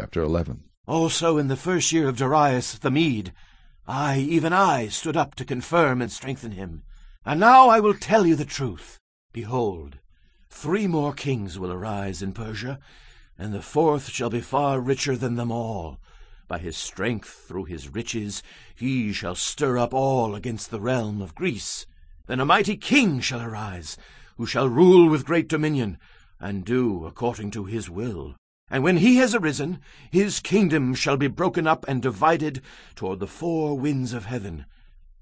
Chapter 11 Also in the first year of Darius the Mede, I, even I, stood up to confirm and strengthen him. And now I will tell you the truth. Behold, three more kings will arise in Persia, and the fourth shall be far richer than them all. By his strength, through his riches, he shall stir up all against the realm of Greece. Then a mighty king shall arise, who shall rule with great dominion, and do according to his will. And when he has arisen, his kingdom shall be broken up and divided toward the four winds of heaven,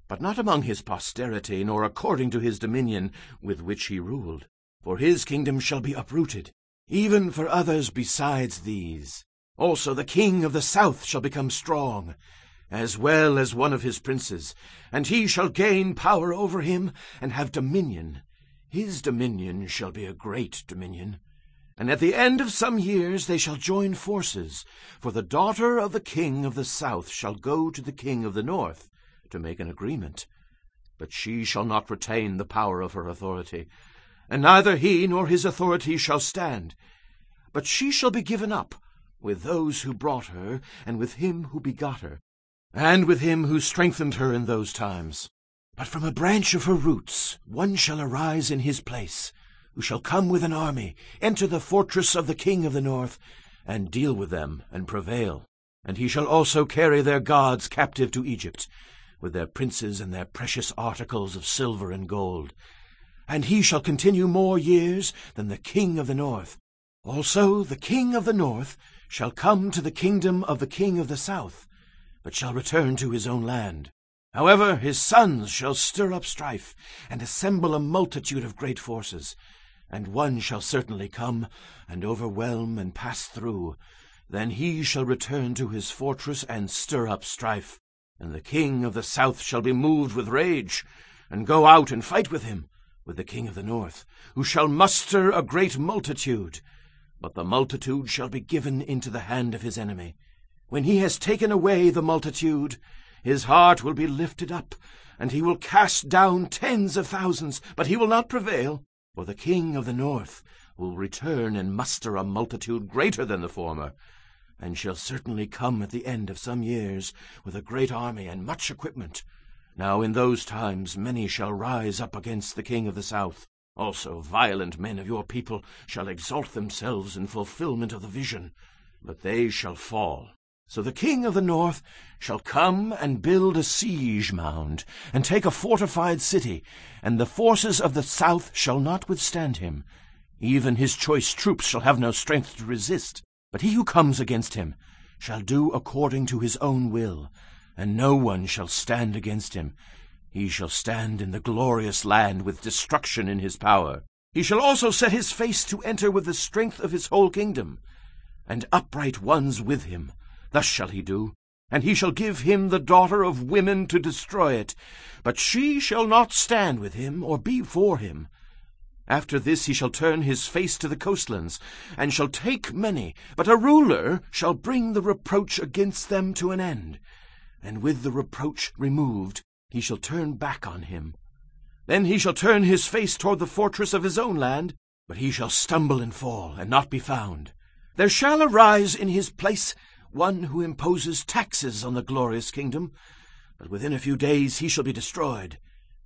but not among his posterity, nor according to his dominion with which he ruled. For his kingdom shall be uprooted, even for others besides these. Also the king of the south shall become strong, as well as one of his princes, and he shall gain power over him and have dominion. His dominion shall be a great dominion and at the end of some years they shall join forces, for the daughter of the king of the south shall go to the king of the north to make an agreement. But she shall not retain the power of her authority, and neither he nor his authority shall stand. But she shall be given up, with those who brought her, and with him who begot her, and with him who strengthened her in those times. But from a branch of her roots one shall arise in his place, who shall come with an army, enter the fortress of the king of the north, and deal with them, and prevail. And he shall also carry their gods captive to Egypt, with their princes and their precious articles of silver and gold. And he shall continue more years than the king of the north. Also the king of the north shall come to the kingdom of the king of the south, but shall return to his own land. However, his sons shall stir up strife, and assemble a multitude of great forces and one shall certainly come, and overwhelm and pass through. Then he shall return to his fortress and stir up strife, and the king of the south shall be moved with rage, and go out and fight with him, with the king of the north, who shall muster a great multitude. But the multitude shall be given into the hand of his enemy. When he has taken away the multitude, his heart will be lifted up, and he will cast down tens of thousands, but he will not prevail. For the king of the north will return and muster a multitude greater than the former, and shall certainly come at the end of some years with a great army and much equipment. Now in those times many shall rise up against the king of the south. Also violent men of your people shall exalt themselves in fulfilment of the vision, but they shall fall so the king of the north shall come and build a siege mound, and take a fortified city, and the forces of the south shall not withstand him. Even his choice troops shall have no strength to resist. But he who comes against him shall do according to his own will, and no one shall stand against him. He shall stand in the glorious land with destruction in his power. He shall also set his face to enter with the strength of his whole kingdom, and upright ones with him. Thus shall he do, and he shall give him the daughter of women to destroy it. But she shall not stand with him, or be for him. After this he shall turn his face to the coastlands, and shall take many, but a ruler shall bring the reproach against them to an end. And with the reproach removed, he shall turn back on him. Then he shall turn his face toward the fortress of his own land, but he shall stumble and fall, and not be found. There shall arise in his place one who imposes taxes on the glorious kingdom, but within a few days he shall be destroyed,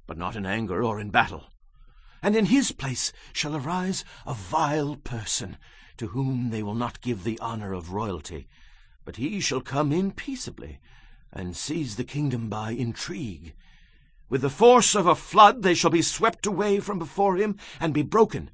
but not in anger or in battle. And in his place shall arise a vile person, to whom they will not give the honor of royalty, but he shall come in peaceably, and seize the kingdom by intrigue. With the force of a flood they shall be swept away from before him, and be broken,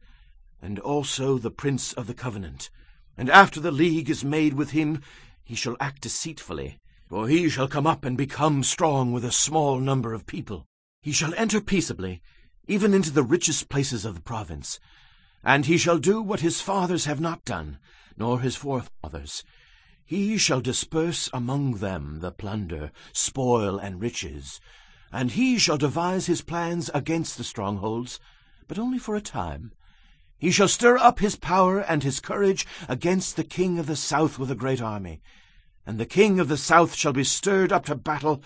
and also the prince of the covenant. And after the league is made with him, he shall act deceitfully. For he shall come up and become strong with a small number of people. He shall enter peaceably, even into the richest places of the province. And he shall do what his fathers have not done, nor his forefathers. He shall disperse among them the plunder, spoil, and riches. And he shall devise his plans against the strongholds, but only for a time. He shall stir up his power and his courage against the king of the south with a great army. And the king of the south shall be stirred up to battle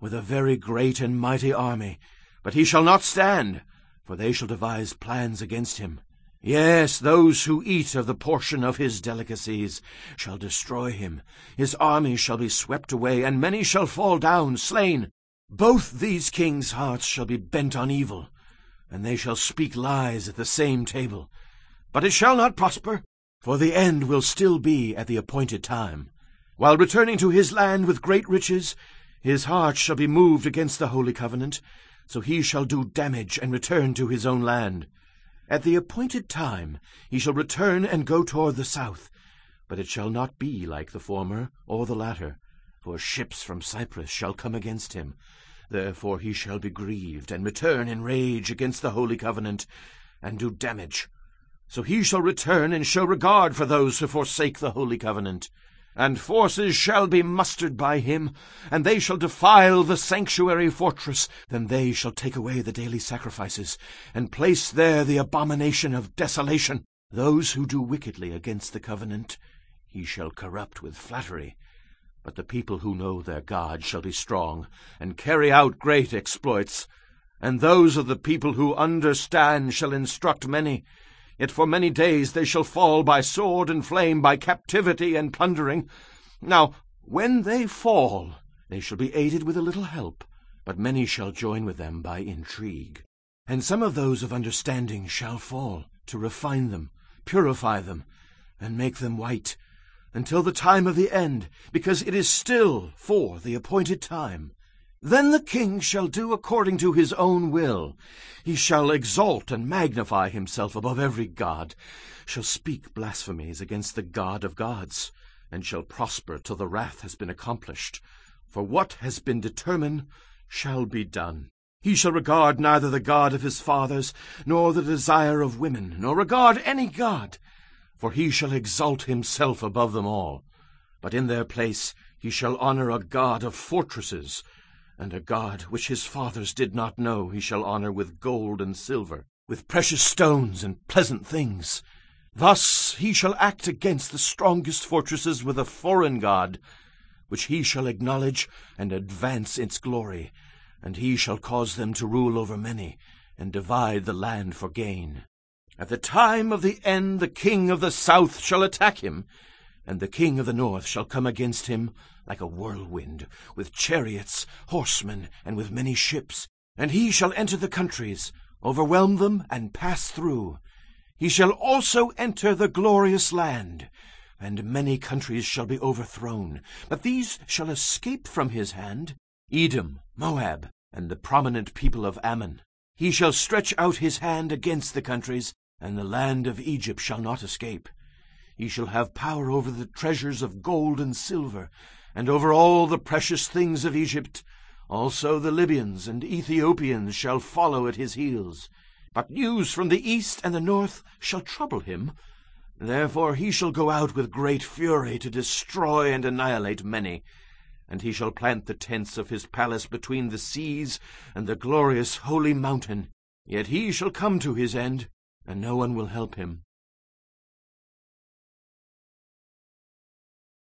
with a very great and mighty army. But he shall not stand, for they shall devise plans against him. Yes, those who eat of the portion of his delicacies shall destroy him. His army shall be swept away, and many shall fall down, slain. Both these kings' hearts shall be bent on evil and they shall speak lies at the same table. But it shall not prosper, for the end will still be at the appointed time. While returning to his land with great riches, his heart shall be moved against the holy covenant, so he shall do damage and return to his own land. At the appointed time he shall return and go toward the south, but it shall not be like the former or the latter, for ships from Cyprus shall come against him, Therefore he shall be grieved, and return in rage against the holy covenant, and do damage. So he shall return and show regard for those who forsake the holy covenant. And forces shall be mustered by him, and they shall defile the sanctuary fortress. Then they shall take away the daily sacrifices, and place there the abomination of desolation. Those who do wickedly against the covenant he shall corrupt with flattery, but the people who know their God shall be strong, and carry out great exploits. And those of the people who understand shall instruct many. Yet for many days they shall fall by sword and flame, by captivity and plundering. Now, when they fall, they shall be aided with a little help, but many shall join with them by intrigue. And some of those of understanding shall fall, to refine them, purify them, and make them white, until the time of the end, because it is still for the appointed time. Then the king shall do according to his own will. He shall exalt and magnify himself above every god, shall speak blasphemies against the God of gods, and shall prosper till the wrath has been accomplished. For what has been determined shall be done. He shall regard neither the God of his fathers, nor the desire of women, nor regard any God, for he shall exalt himself above them all. But in their place he shall honor a god of fortresses, and a god which his fathers did not know he shall honor with gold and silver, with precious stones and pleasant things. Thus he shall act against the strongest fortresses with a foreign god, which he shall acknowledge and advance its glory, and he shall cause them to rule over many, and divide the land for gain. At the time of the end the king of the south shall attack him, and the king of the north shall come against him like a whirlwind, with chariots, horsemen, and with many ships. And he shall enter the countries, overwhelm them, and pass through. He shall also enter the glorious land, and many countries shall be overthrown, but these shall escape from his hand, Edom, Moab, and the prominent people of Ammon. He shall stretch out his hand against the countries, and the land of Egypt shall not escape. Ye shall have power over the treasures of gold and silver, and over all the precious things of Egypt. Also the Libyans and Ethiopians shall follow at his heels. But news from the east and the north shall trouble him. Therefore he shall go out with great fury to destroy and annihilate many. And he shall plant the tents of his palace between the seas and the glorious holy mountain. Yet he shall come to his end, and no one will help him.